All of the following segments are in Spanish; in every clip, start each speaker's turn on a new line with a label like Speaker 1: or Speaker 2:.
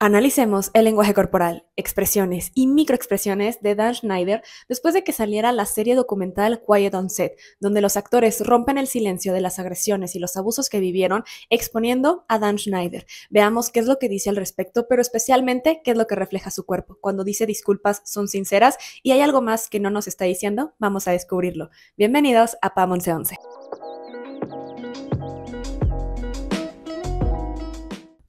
Speaker 1: Analicemos el lenguaje corporal, expresiones y microexpresiones de Dan Schneider después de que saliera la serie documental Quiet on Set, donde los actores rompen el silencio de las agresiones y los abusos que vivieron exponiendo a Dan Schneider. Veamos qué es lo que dice al respecto, pero especialmente qué es lo que refleja su cuerpo. Cuando dice disculpas son sinceras y hay algo más que no nos está diciendo, vamos a descubrirlo. Bienvenidos a PAM 1111.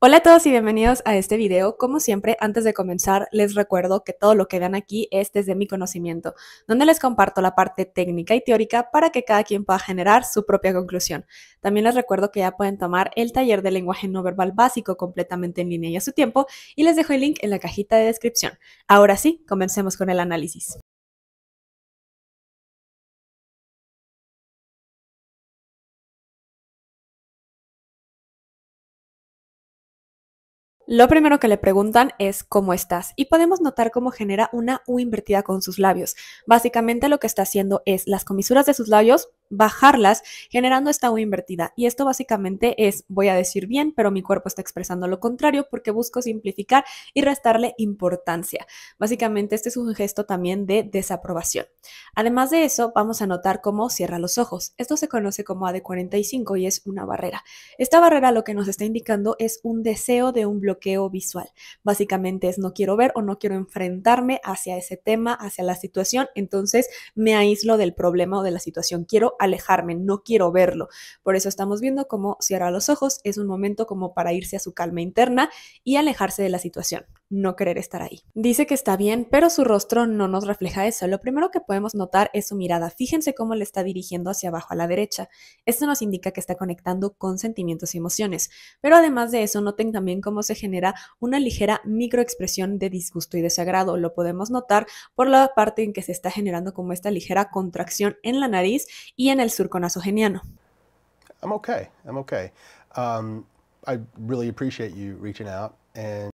Speaker 1: Hola a todos y bienvenidos a este video. Como siempre, antes de comenzar, les recuerdo que todo lo que vean aquí es desde mi conocimiento, donde les comparto la parte técnica y teórica para que cada quien pueda generar su propia conclusión. También les recuerdo que ya pueden tomar el taller de lenguaje no verbal básico completamente en línea y a su tiempo, y les dejo el link en la cajita de descripción. Ahora sí, comencemos con el análisis. Lo primero que le preguntan es ¿cómo estás? Y podemos notar cómo genera una U invertida con sus labios. Básicamente lo que está haciendo es las comisuras de sus labios bajarlas generando esta U invertida. Y esto básicamente es, voy a decir bien, pero mi cuerpo está expresando lo contrario porque busco simplificar y restarle importancia. Básicamente este es un gesto también de desaprobación. Además de eso, vamos a notar cómo cierra los ojos. Esto se conoce como AD45 y es una barrera. Esta barrera lo que nos está indicando es un deseo de un bloqueo visual. Básicamente es no quiero ver o no quiero enfrentarme hacia ese tema, hacia la situación, entonces me aíslo del problema o de la situación. Quiero alejarme, no quiero verlo. Por eso estamos viendo cómo cierra los ojos, es un momento como para irse a su calma interna y alejarse de la situación no querer estar ahí. Dice que está bien, pero su rostro no nos refleja eso. Lo primero que podemos notar es su mirada. Fíjense cómo le está dirigiendo hacia abajo a la derecha. Esto nos indica que está conectando con sentimientos y emociones. Pero además de eso, noten también cómo se genera una ligera microexpresión de disgusto y desagrado. Lo podemos notar por la parte en que se está generando como esta ligera contracción en la nariz y en el surco nasogeniano.
Speaker 2: I'm okay. I'm okay. Um, I really appreciate you reaching out and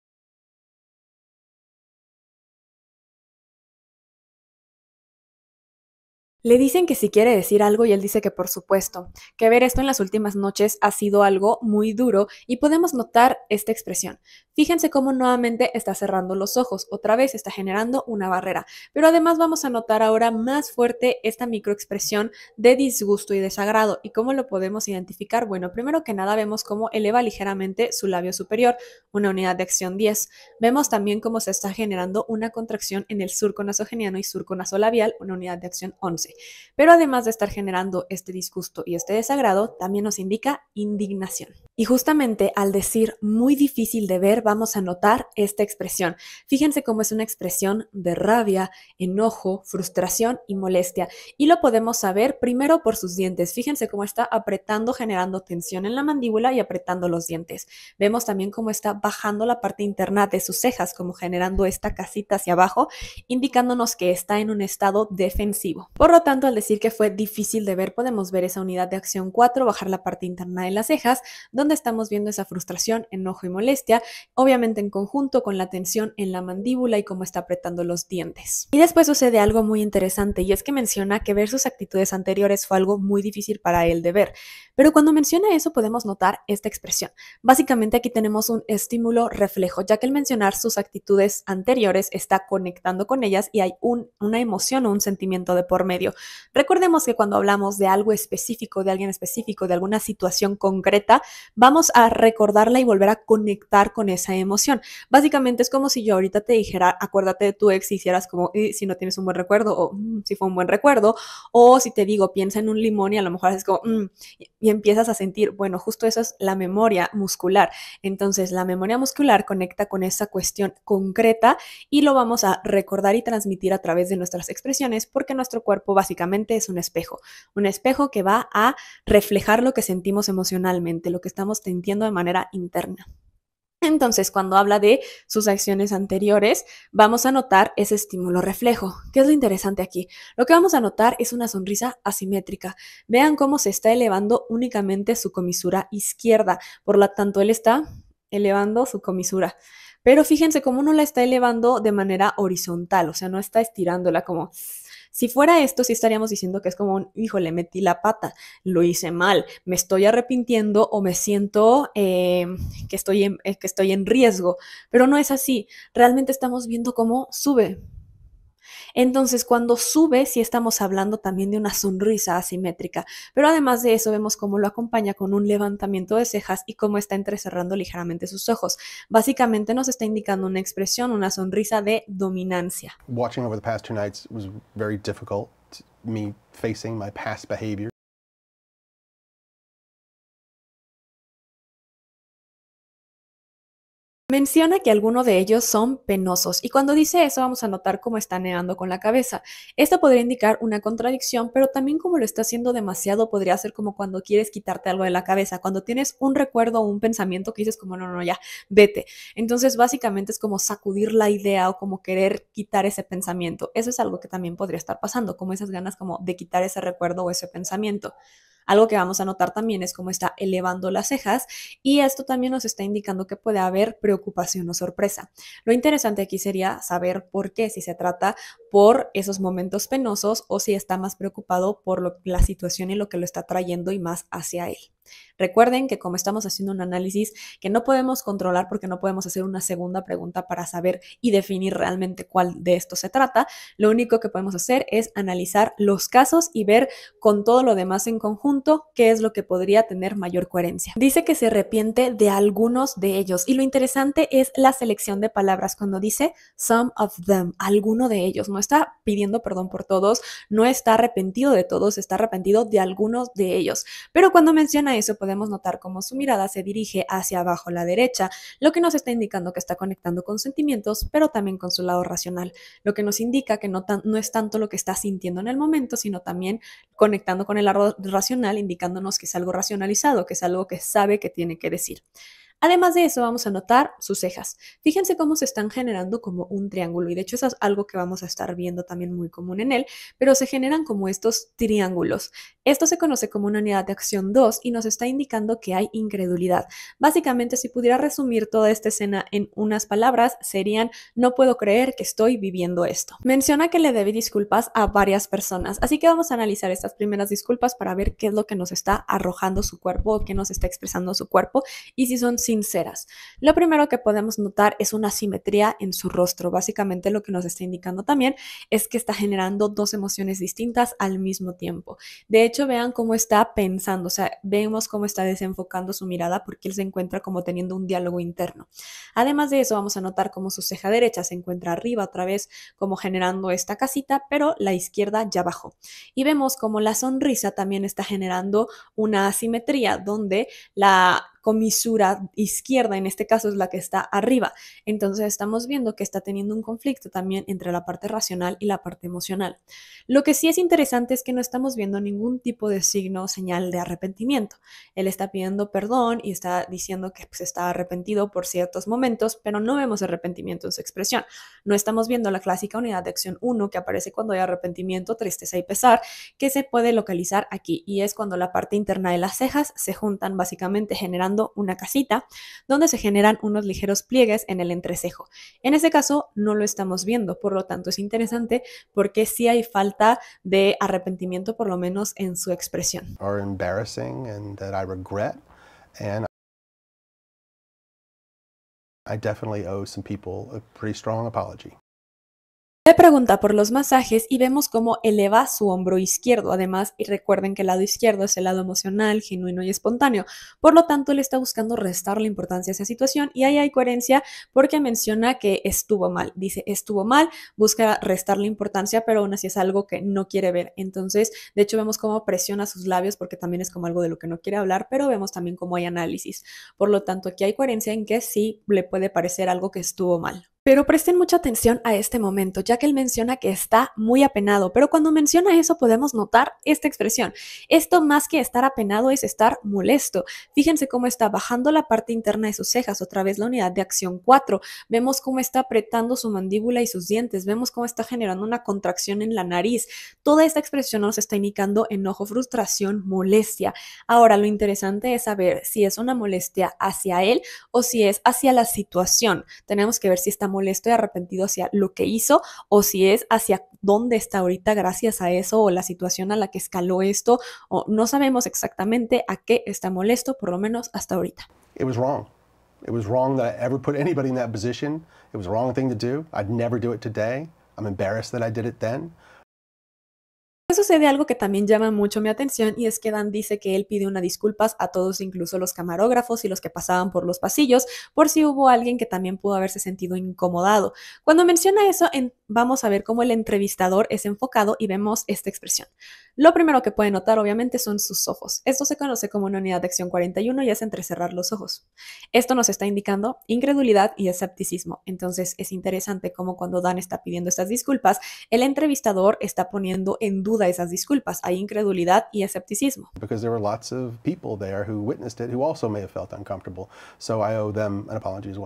Speaker 1: Le dicen que si quiere decir algo y él dice que por supuesto, que ver esto en las últimas noches ha sido algo muy duro y podemos notar esta expresión. Fíjense cómo nuevamente está cerrando los ojos, otra vez está generando una barrera, pero además vamos a notar ahora más fuerte esta microexpresión de disgusto y desagrado y cómo lo podemos identificar. Bueno, primero que nada vemos cómo eleva ligeramente su labio superior, una unidad de acción 10. Vemos también cómo se está generando una contracción en el surco nasogeniano y surco nasolabial, una unidad de acción 11. Pero además de estar generando este disgusto y este desagrado, también nos indica indignación. Y justamente al decir muy difícil de ver, vamos a notar esta expresión. Fíjense cómo es una expresión de rabia, enojo, frustración y molestia. Y lo podemos saber primero por sus dientes. Fíjense cómo está apretando, generando tensión en la mandíbula y apretando los dientes. Vemos también cómo está bajando la parte interna de sus cejas, como generando esta casita hacia abajo, indicándonos que está en un estado defensivo. Por lo tanto, al decir que fue difícil de ver, podemos ver esa unidad de acción 4 bajar la parte interna de las cejas, donde estamos viendo esa frustración, enojo y molestia, obviamente en conjunto con la tensión en la mandíbula y cómo está apretando los dientes. Y después sucede algo muy interesante y es que menciona que ver sus actitudes anteriores fue algo muy difícil para él de ver. Pero cuando menciona eso podemos notar esta expresión. Básicamente aquí tenemos un estímulo reflejo, ya que el mencionar sus actitudes anteriores está conectando con ellas y hay una emoción o un sentimiento de por medio. Recordemos que cuando hablamos de algo específico, de alguien específico, de alguna situación concreta, vamos a recordarla y volver a conectar con esa emoción. Básicamente es como si yo ahorita te dijera, acuérdate de tu ex y hicieras como, si no tienes un buen recuerdo, o mm, si fue un buen recuerdo, o si te digo, piensa en un limón y a lo mejor es como, mm", y empiezas a sentir, bueno, justo eso es la memoria muscular. Entonces, la memoria muscular conecta con esa cuestión concreta y lo vamos a recordar y transmitir a través de nuestras expresiones porque nuestro cuerpo básicamente es un espejo, un espejo que va a reflejar lo que sentimos emocionalmente, lo que estamos sintiendo de manera interna. Entonces, cuando habla de sus acciones anteriores, vamos a notar ese estímulo reflejo. ¿Qué es lo interesante aquí? Lo que vamos a notar es una sonrisa asimétrica. Vean cómo se está elevando únicamente su comisura izquierda. Por lo tanto, él está elevando su comisura. Pero fíjense cómo no la está elevando de manera horizontal, o sea, no está estirándola como si fuera esto, sí estaríamos diciendo que es como un, híjole, metí la pata, lo hice mal, me estoy arrepintiendo o me siento eh, que, estoy eh, que estoy en riesgo, pero no es así. Realmente estamos viendo cómo sube, entonces, cuando sube, sí estamos hablando también de una sonrisa asimétrica, pero además de eso vemos cómo lo acompaña con un levantamiento de cejas y cómo está entrecerrando ligeramente sus ojos. Básicamente nos está indicando una expresión, una sonrisa de dominancia.
Speaker 2: me facing my past behavior.
Speaker 1: Menciona que algunos de ellos son penosos y cuando dice eso vamos a notar cómo está neando con la cabeza. Esto podría indicar una contradicción, pero también como lo está haciendo demasiado podría ser como cuando quieres quitarte algo de la cabeza, cuando tienes un recuerdo o un pensamiento que dices como no, no, ya, vete. Entonces básicamente es como sacudir la idea o como querer quitar ese pensamiento. Eso es algo que también podría estar pasando, como esas ganas como de quitar ese recuerdo o ese pensamiento. Algo que vamos a notar también es cómo está elevando las cejas y esto también nos está indicando que puede haber preocupación o sorpresa. Lo interesante aquí sería saber por qué, si se trata por esos momentos penosos o si está más preocupado por la situación y lo que lo está trayendo y más hacia él. Recuerden que como estamos haciendo un análisis que no podemos controlar porque no podemos hacer una segunda pregunta para saber y definir realmente cuál de esto se trata, lo único que podemos hacer es analizar los casos y ver con todo lo demás en conjunto qué es lo que podría tener mayor coherencia. Dice que se arrepiente de algunos de ellos y lo interesante es la selección de palabras cuando dice some of them, alguno de ellos, no está pidiendo perdón por todos, no está arrepentido de todos, está arrepentido de algunos de ellos. Pero cuando menciona eso, pues podemos notar cómo su mirada se dirige hacia abajo a la derecha, lo que nos está indicando que está conectando con sentimientos, pero también con su lado racional, lo que nos indica que no, no es tanto lo que está sintiendo en el momento, sino también conectando con el lado racional, indicándonos que es algo racionalizado, que es algo que sabe que tiene que decir. Además de eso, vamos a notar sus cejas. Fíjense cómo se están generando como un triángulo, y de hecho eso es algo que vamos a estar viendo también muy común en él, pero se generan como estos triángulos. Esto se conoce como una unidad de acción 2 y nos está indicando que hay incredulidad. Básicamente, si pudiera resumir toda esta escena en unas palabras, serían, no puedo creer que estoy viviendo esto. Menciona que le debe disculpas a varias personas, así que vamos a analizar estas primeras disculpas para ver qué es lo que nos está arrojando su cuerpo o qué nos está expresando su cuerpo y si son sinceras. Lo primero que podemos notar es una simetría en su rostro. Básicamente lo que nos está indicando también es que está generando dos emociones distintas al mismo tiempo. De hecho, vean cómo está pensando, o sea, vemos cómo está desenfocando su mirada porque él se encuentra como teniendo un diálogo interno. Además de eso, vamos a notar cómo su ceja derecha se encuentra arriba otra vez, como generando esta casita, pero la izquierda ya bajó. Y vemos cómo la sonrisa también está generando una asimetría donde la comisura izquierda, en este caso es la que está arriba. Entonces estamos viendo que está teniendo un conflicto también entre la parte racional y la parte emocional. Lo que sí es interesante es que no estamos viendo ningún tipo de signo o señal de arrepentimiento. Él está pidiendo perdón y está diciendo que se pues, está arrepentido por ciertos momentos, pero no vemos arrepentimiento en su expresión. No estamos viendo la clásica unidad de acción 1 que aparece cuando hay arrepentimiento, tristeza y pesar, que se puede localizar aquí y es cuando la parte interna de las cejas se juntan básicamente generando una casita donde se generan unos ligeros pliegues en el entrecejo. En ese caso no lo estamos viendo, por lo tanto es interesante porque sí hay falta de arrepentimiento, por lo menos en su expresión.
Speaker 2: regret and I definitely owe some people a pretty strong apology.
Speaker 1: Le pregunta por los masajes y vemos cómo eleva su hombro izquierdo. Además, y recuerden que el lado izquierdo es el lado emocional, genuino y espontáneo. Por lo tanto, él está buscando restar la importancia a esa situación y ahí hay coherencia porque menciona que estuvo mal. Dice estuvo mal, busca restar la importancia, pero aún así es algo que no quiere ver. Entonces, de hecho, vemos cómo presiona sus labios porque también es como algo de lo que no quiere hablar, pero vemos también cómo hay análisis. Por lo tanto, aquí hay coherencia en que sí le puede parecer algo que estuvo mal. Pero presten mucha atención a este momento, ya que él menciona que está muy apenado, pero cuando menciona eso podemos notar esta expresión. Esto más que estar apenado es estar molesto. Fíjense cómo está bajando la parte interna de sus cejas, otra vez la unidad de acción 4. Vemos cómo está apretando su mandíbula y sus dientes, vemos cómo está generando una contracción en la nariz. Toda esta expresión nos está indicando enojo, frustración, molestia. Ahora, lo interesante es saber si es una molestia hacia él o si es hacia la situación. Tenemos que ver si está molesto y arrepentido hacia lo que hizo o si es hacia dónde está ahorita gracias a eso o la situación a la que escaló esto o no sabemos exactamente a qué está molesto, por lo menos hasta ahorita.
Speaker 2: It was wrong. It was wrong that I ever put anybody in that position. It was the wrong thing to do. I'd never do it today. I'm embarrassed that I did it then
Speaker 1: sucede algo que también llama mucho mi atención y es que Dan dice que él pide una disculpas a todos, incluso los camarógrafos y los que pasaban por los pasillos, por si hubo alguien que también pudo haberse sentido incomodado. Cuando menciona eso, en, vamos a ver cómo el entrevistador es enfocado y vemos esta expresión. Lo primero que puede notar obviamente son sus ojos. Esto se conoce como una unidad de acción 41 y es entrecerrar los ojos. Esto nos está indicando incredulidad y escepticismo. Entonces es interesante cómo cuando Dan está pidiendo estas disculpas, el entrevistador está poniendo en duda esas disculpas. Hay incredulidad y escepticismo.
Speaker 2: Because there were lots of people there who witnessed it who also may have felt uncomfortable. So I owe them an apology as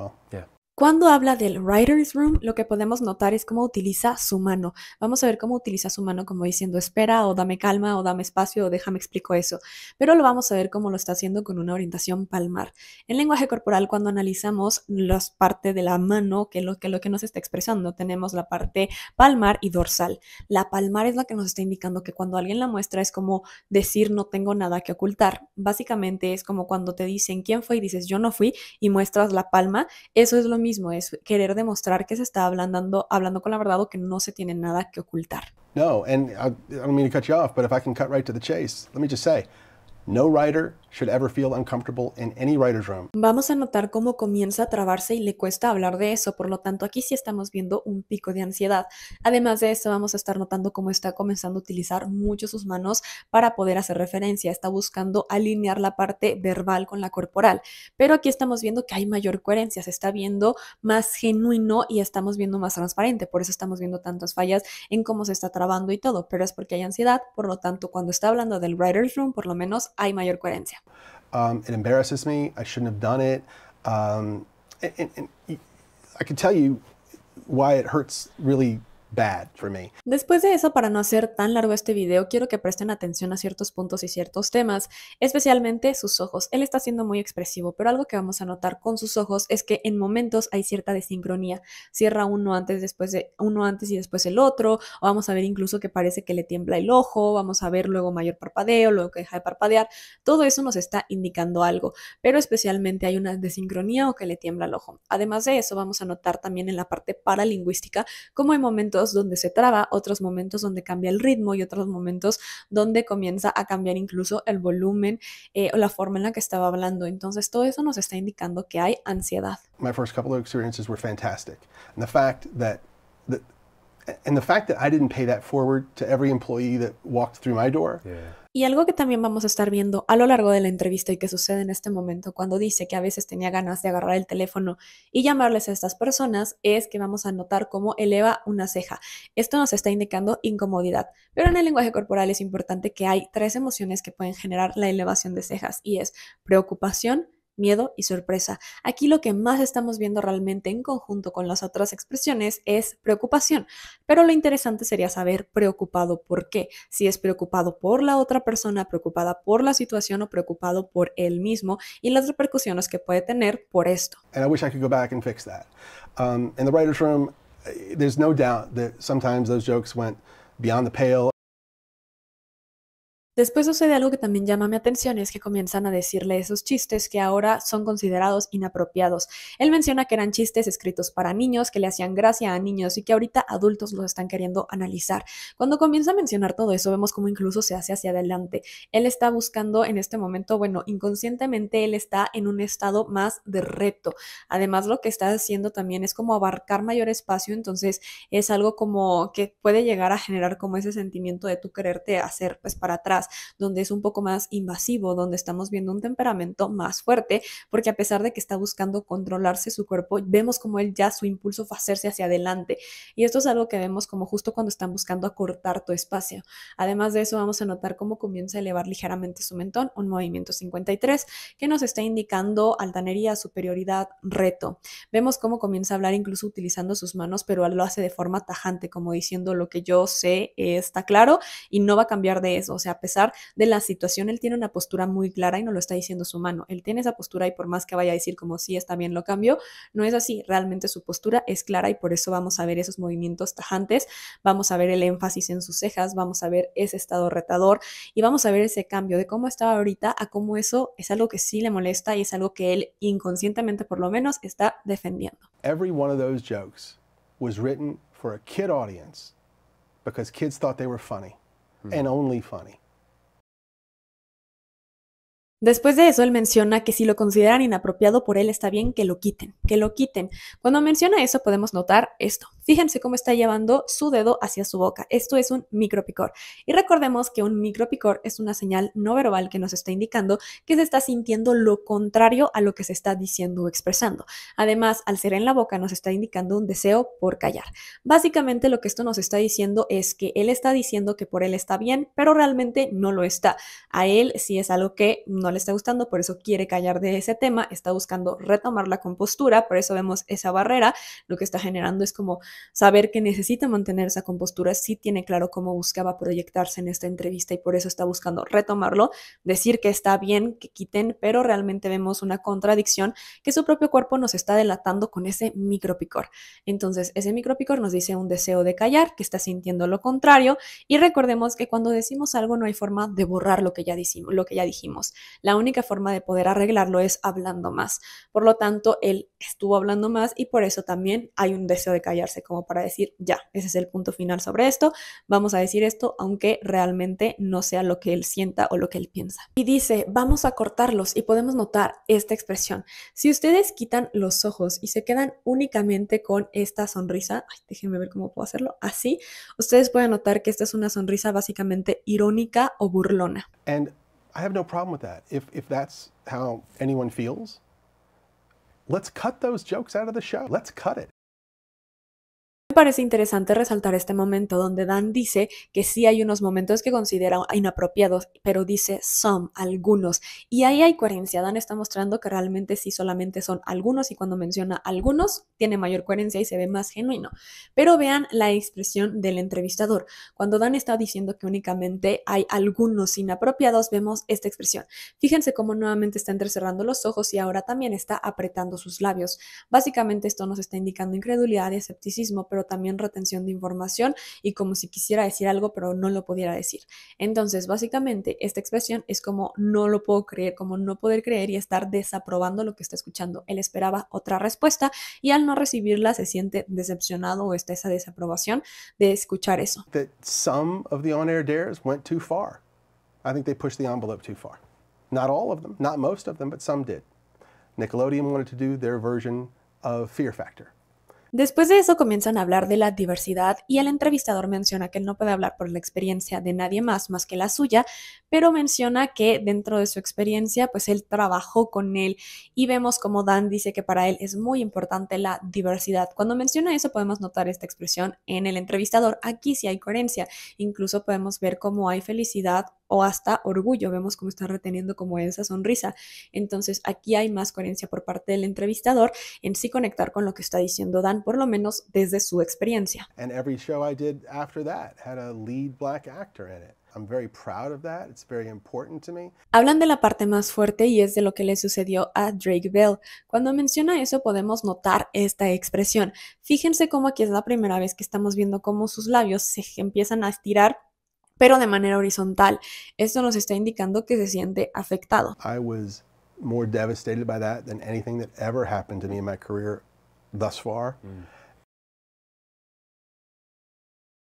Speaker 1: cuando habla del writer's room, lo que podemos notar es cómo utiliza su mano. Vamos a ver cómo utiliza su mano como diciendo espera o dame calma o dame espacio o déjame explico eso. Pero lo vamos a ver cómo lo está haciendo con una orientación palmar. En lenguaje corporal, cuando analizamos las partes de la mano, que es lo que, lo que nos está expresando, tenemos la parte palmar y dorsal. La palmar es la que nos está indicando que cuando alguien la muestra es como decir no tengo nada que ocultar. Básicamente es como cuando te dicen quién fue y dices yo no fui y muestras la palma. Eso es lo mismo mismo, es querer demostrar que se está hablando, hablando con la verdad o que no se tiene nada que ocultar.
Speaker 2: No, and I, I don't mean to cut you off, but if I can cut right to the chase, let me just say, no writer should ever feel uncomfortable in any writer's room.
Speaker 1: Vamos a notar cómo comienza a trabarse y le cuesta hablar de eso, por lo tanto aquí sí estamos viendo un pico de ansiedad. Además de eso, vamos a estar notando cómo está comenzando a utilizar mucho sus manos para poder hacer referencia, está buscando alinear la parte verbal con la corporal, pero aquí estamos viendo que hay mayor coherencia, se está viendo más genuino y estamos viendo más transparente, por eso estamos viendo tantas fallas en cómo se está trabando y todo, pero es porque hay ansiedad, por lo tanto cuando está hablando del writer's room, por lo menos hay mayor coherencia.
Speaker 2: Um, it embarrasses me. I shouldn't have done it. Um, and, and, and I can tell you why it hurts really for
Speaker 1: Después de eso, para no hacer tan largo este video, quiero que presten atención a ciertos puntos y ciertos temas, especialmente sus ojos. Él está siendo muy expresivo, pero algo que vamos a notar con sus ojos es que en momentos hay cierta desincronía. Cierra uno antes, después de uno antes y después el otro. O vamos a ver incluso que parece que le tiembla el ojo. Vamos a ver luego mayor parpadeo, luego que deja de parpadear. Todo eso nos está indicando algo, pero especialmente hay una desincronía o que le tiembla el ojo. Además de eso, vamos a notar también en la parte paralingüística cómo hay momentos donde se traba, otros momentos donde cambia el ritmo y otros momentos donde comienza a cambiar incluso el volumen eh, o la forma en la que estaba hablando. Entonces todo eso nos está indicando que hay ansiedad.
Speaker 2: My first couple of experiences were fantastic. the fact that
Speaker 1: y algo que también vamos a estar viendo a lo largo de la entrevista y que sucede en este momento cuando dice que a veces tenía ganas de agarrar el teléfono y llamarles a estas personas es que vamos a notar cómo eleva una ceja. Esto nos está indicando incomodidad, pero en el lenguaje corporal es importante que hay tres emociones que pueden generar la elevación de cejas y es preocupación, miedo y sorpresa. Aquí lo que más estamos viendo realmente en conjunto con las otras expresiones es preocupación, pero lo interesante sería saber preocupado por qué, si es preocupado por la otra persona, preocupada por la situación o preocupado por él mismo y las repercusiones que puede tener por esto.
Speaker 2: I wish I could go back and fix that. Um, in the writers room, eh, there's no doubt that sometimes those jokes went beyond the pale.
Speaker 1: Después sucede algo que también llama mi atención, es que comienzan a decirle esos chistes que ahora son considerados inapropiados. Él menciona que eran chistes escritos para niños, que le hacían gracia a niños y que ahorita adultos los están queriendo analizar. Cuando comienza a mencionar todo eso, vemos cómo incluso se hace hacia adelante. Él está buscando en este momento, bueno, inconscientemente él está en un estado más de reto. Además, lo que está haciendo también es como abarcar mayor espacio, entonces es algo como que puede llegar a generar como ese sentimiento de tú quererte hacer pues para atrás donde es un poco más invasivo, donde estamos viendo un temperamento más fuerte, porque a pesar de que está buscando controlarse su cuerpo, vemos como él ya su impulso va hacerse hacia adelante. Y esto es algo que vemos como justo cuando están buscando acortar tu espacio. Además de eso, vamos a notar cómo comienza a elevar ligeramente su mentón, un movimiento 53, que nos está indicando altanería, superioridad, reto. Vemos cómo comienza a hablar incluso utilizando sus manos, pero lo hace de forma tajante, como diciendo lo que yo sé está claro y no va a cambiar de eso. O sea, de la situación, él tiene una postura muy clara y no lo está diciendo su mano. Él tiene esa postura y por más que vaya a decir como si está bien, lo cambio, no es así. Realmente su postura es clara y por eso vamos a ver esos movimientos tajantes, vamos a ver el énfasis en sus cejas, vamos a ver ese estado retador y vamos a ver ese cambio de cómo estaba ahorita a cómo eso es algo que sí le molesta y es algo que él inconscientemente por lo menos está defendiendo.
Speaker 2: Every one of those jokes was written for a kid audience because kids thought they were funny hmm. and only funny.
Speaker 1: Después de eso, él menciona que si lo consideran inapropiado por él, está bien que lo quiten, que lo quiten. Cuando menciona eso, podemos notar esto. Fíjense cómo está llevando su dedo hacia su boca. Esto es un micropicor. Y recordemos que un micropicor es una señal no verbal que nos está indicando que se está sintiendo lo contrario a lo que se está diciendo o expresando. Además, al ser en la boca, nos está indicando un deseo por callar. Básicamente, lo que esto nos está diciendo es que él está diciendo que por él está bien, pero realmente no lo está. A él sí es algo que no le está gustando, por eso quiere callar de ese tema, está buscando retomar la compostura, por eso vemos esa barrera, lo que está generando es como saber que necesita mantener esa compostura, sí tiene claro cómo buscaba proyectarse en esta entrevista y por eso está buscando retomarlo, decir que está bien, que quiten, pero realmente vemos una contradicción que su propio cuerpo nos está delatando con ese micropicor. Entonces, ese micropicor nos dice un deseo de callar, que está sintiendo lo contrario y recordemos que cuando decimos algo no hay forma de borrar lo que ya, lo que ya dijimos la única forma de poder arreglarlo es hablando más. Por lo tanto, él estuvo hablando más y por eso también hay un deseo de callarse como para decir, ya, ese es el punto final sobre esto, vamos a decir esto, aunque realmente no sea lo que él sienta o lo que él piensa. Y dice, vamos a cortarlos y podemos notar esta expresión. Si ustedes quitan los ojos y se quedan únicamente con esta sonrisa, déjenme ver cómo puedo hacerlo, así, ustedes pueden notar que esta es una sonrisa básicamente irónica o burlona.
Speaker 2: I have no problem with that. If, if that's how anyone feels, let's cut those jokes out of the show. Let's cut it.
Speaker 1: parece interesante resaltar este momento donde Dan dice que sí hay unos momentos que considera inapropiados, pero dice son algunos. Y ahí hay coherencia. Dan está mostrando que realmente sí solamente son algunos y cuando menciona algunos tiene mayor coherencia y se ve más genuino. Pero vean la expresión del entrevistador. Cuando Dan está diciendo que únicamente hay algunos inapropiados, vemos esta expresión. Fíjense cómo nuevamente está entrecerrando los ojos y ahora también está apretando sus labios. Básicamente esto nos está indicando incredulidad y escepticismo, pero también retención de información y como si quisiera decir algo pero no lo pudiera decir. Entonces, básicamente, esta expresión es como no lo puedo creer, como no poder creer y estar desaprobando lo que está escuchando. Él esperaba otra respuesta y al no recibirla se siente decepcionado o está esa desaprobación de escuchar eso.
Speaker 2: some of the dares went too far. I think they pushed the envelope too far. Not all of them, not most of them, but some did. Nickelodeon wanted to do their version of Fear Factor.
Speaker 1: Después de eso comienzan a hablar de la diversidad y el entrevistador menciona que él no puede hablar por la experiencia de nadie más más que la suya, pero menciona que dentro de su experiencia pues él trabajó con él y vemos como Dan dice que para él es muy importante la diversidad. Cuando menciona eso podemos notar esta expresión en el entrevistador. Aquí sí hay coherencia. Incluso podemos ver cómo hay felicidad o hasta orgullo. Vemos cómo está reteniendo como esa sonrisa. Entonces aquí hay más coherencia por parte del entrevistador en sí conectar con lo que está diciendo Dan, por lo menos desde su experiencia. Hablan de la parte más fuerte y es de lo que le sucedió a Drake Bell. Cuando menciona eso podemos notar esta expresión. Fíjense cómo aquí es la primera vez que estamos viendo cómo sus labios se empiezan a estirar pero de manera horizontal. Esto nos está indicando que se siente afectado.
Speaker 2: I was more devastated by that than anything that ever happened to me in my career thus far. Mm.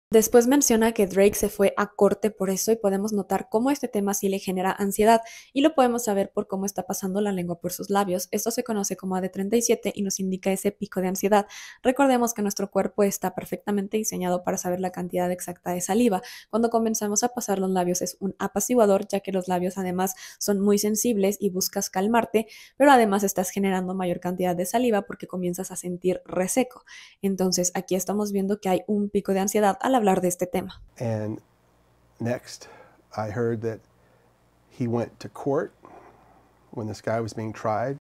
Speaker 1: Después menciona que Drake se fue a corte por eso y podemos notar cómo este tema sí le genera ansiedad y lo podemos saber por cómo está pasando la lengua por sus labios. Esto se conoce como AD37 y nos indica ese pico de ansiedad. Recordemos que nuestro cuerpo está perfectamente diseñado para saber la cantidad exacta de saliva. Cuando comenzamos a pasar los labios es un apaciguador ya que los labios además son muy sensibles y buscas calmarte, pero además estás generando mayor cantidad de saliva porque comienzas a sentir reseco. Entonces aquí estamos viendo que hay un pico de ansiedad a la hablar de este tema.
Speaker 2: And next, I heard that he went to court when this guy was being tried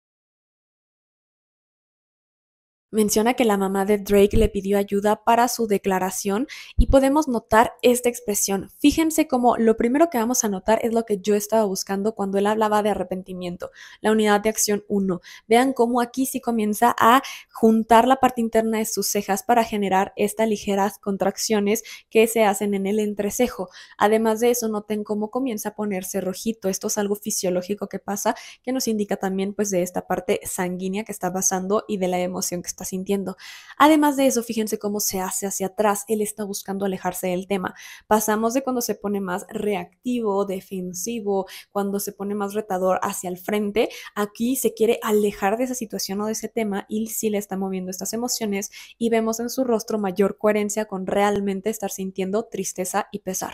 Speaker 1: menciona que la mamá de Drake le pidió ayuda para su declaración y podemos notar esta expresión. Fíjense cómo lo primero que vamos a notar es lo que yo estaba buscando cuando él hablaba de arrepentimiento, la unidad de acción 1. Vean cómo aquí sí comienza a juntar la parte interna de sus cejas para generar estas ligeras contracciones que se hacen en el entrecejo. Además de eso, noten cómo comienza a ponerse rojito. Esto es algo fisiológico que pasa que nos indica también pues de esta parte sanguínea que está pasando y de la emoción que está sintiendo. Además de eso, fíjense cómo se hace hacia atrás. Él está buscando alejarse del tema. Pasamos de cuando se pone más reactivo, defensivo, cuando se pone más retador hacia el frente. Aquí se quiere alejar de esa situación o de ese tema y sí le está moviendo estas emociones y vemos en su rostro mayor coherencia con realmente estar sintiendo tristeza y pesar.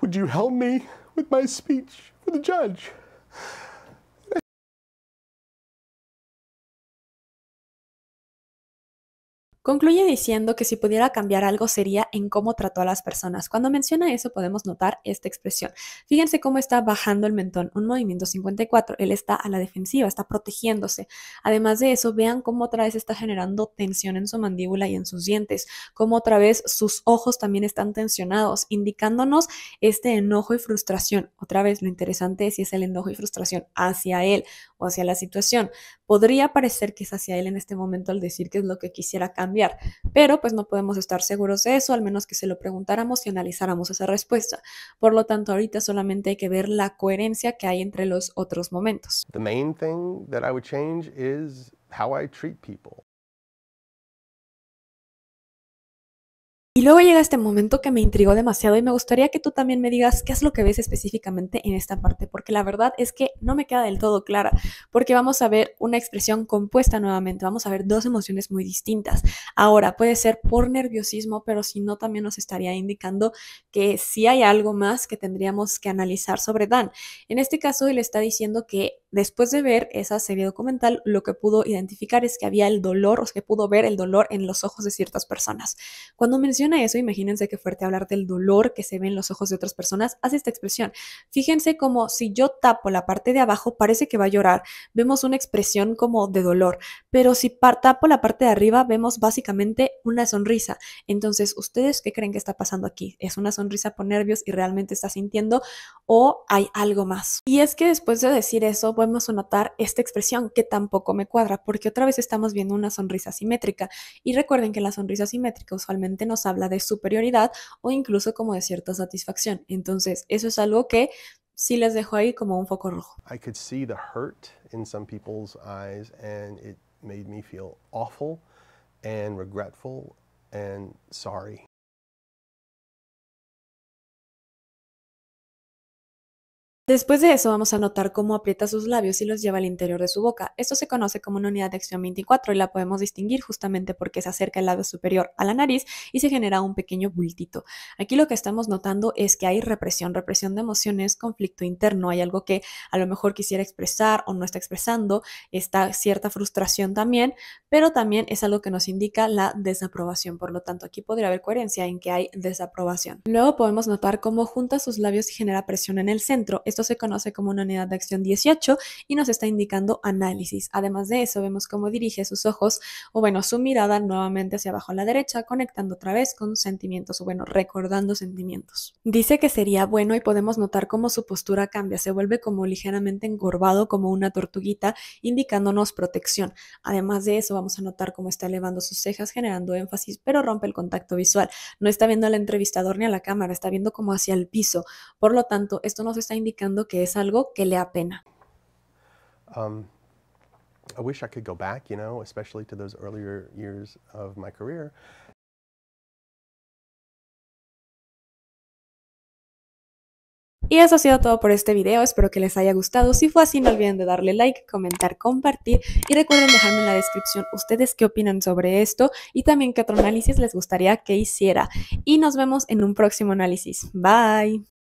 Speaker 2: would you help me with my speech for the judge?
Speaker 1: Concluye diciendo que si pudiera cambiar algo sería en cómo trató a las personas. Cuando menciona eso podemos notar esta expresión. Fíjense cómo está bajando el mentón, un movimiento 54. Él está a la defensiva, está protegiéndose. Además de eso, vean cómo otra vez está generando tensión en su mandíbula y en sus dientes, cómo otra vez sus ojos también están tensionados, indicándonos este enojo y frustración. Otra vez, lo interesante es si es el enojo y frustración hacia él o hacia la situación podría parecer que es hacia él en este momento al decir que es lo que quisiera cambiar, pero pues no podemos estar seguros de eso, al menos que se lo preguntáramos y analizáramos esa respuesta. Por lo tanto, ahorita solamente hay que ver la coherencia que hay entre los otros momentos.
Speaker 2: The main thing that I would change is how I treat people.
Speaker 1: Y luego llega este momento que me intrigó demasiado y me gustaría que tú también me digas qué es lo que ves específicamente en esta parte, porque la verdad es que no me queda del todo clara, porque vamos a ver una expresión compuesta nuevamente, vamos a ver dos emociones muy distintas. Ahora, puede ser por nerviosismo, pero si no, también nos estaría indicando que sí hay algo más que tendríamos que analizar sobre Dan. En este caso, él está diciendo que después de ver esa serie documental, lo que pudo identificar es que había el dolor, o que pudo ver el dolor en los ojos de ciertas personas. Cuando menciona a eso, imagínense que fuerte hablar del dolor que se ve en los ojos de otras personas, hace esta expresión. Fíjense como si yo tapo la parte de abajo, parece que va a llorar. Vemos una expresión como de dolor, pero si tapo la parte de arriba, vemos básicamente una sonrisa. Entonces, ¿ustedes qué creen que está pasando aquí? ¿Es una sonrisa por nervios y realmente está sintiendo o hay algo más? Y es que después de decir eso, podemos notar esta expresión que tampoco me cuadra, porque otra vez estamos viendo una sonrisa simétrica. Y recuerden que la sonrisa simétrica usualmente nos habla habla de superioridad o incluso como de cierta satisfacción. Entonces, eso es algo que sí les dejo ahí como un foco rojo.
Speaker 2: I could see the hurt in some people's eyes and it made me feel awful and regretful and sorry.
Speaker 1: Después de eso vamos a notar cómo aprieta sus labios y los lleva al interior de su boca. Esto se conoce como una unidad de acción 24 y la podemos distinguir justamente porque se acerca el lado superior a la nariz y se genera un pequeño bultito. Aquí lo que estamos notando es que hay represión, represión de emociones, conflicto interno, hay algo que a lo mejor quisiera expresar o no está expresando, está cierta frustración también, pero también es algo que nos indica la desaprobación. Por lo tanto, aquí podría haber coherencia en que hay desaprobación. Luego podemos notar cómo junta sus labios y genera presión en el centro. Esto se conoce como una unidad de acción 18 y nos está indicando análisis. Además de eso, vemos cómo dirige sus ojos o bueno, su mirada nuevamente hacia abajo a la derecha, conectando otra vez con sentimientos o bueno, recordando sentimientos. Dice que sería bueno y podemos notar cómo su postura cambia, se vuelve como ligeramente encorvado como una tortuguita, indicándonos protección. Además de eso, vamos a notar cómo está elevando sus cejas, generando énfasis, pero rompe el contacto visual. No está viendo al entrevistador ni a la cámara, está viendo como hacia el piso. Por lo tanto, esto nos está indicando que es algo que le apena. Y eso ha sido todo por este video, espero que les haya gustado. Si fue así, no olviden de darle like, comentar, compartir y recuerden dejarme en la descripción ustedes qué opinan sobre esto y también qué otro análisis les gustaría que hiciera. Y nos vemos en un próximo análisis. Bye.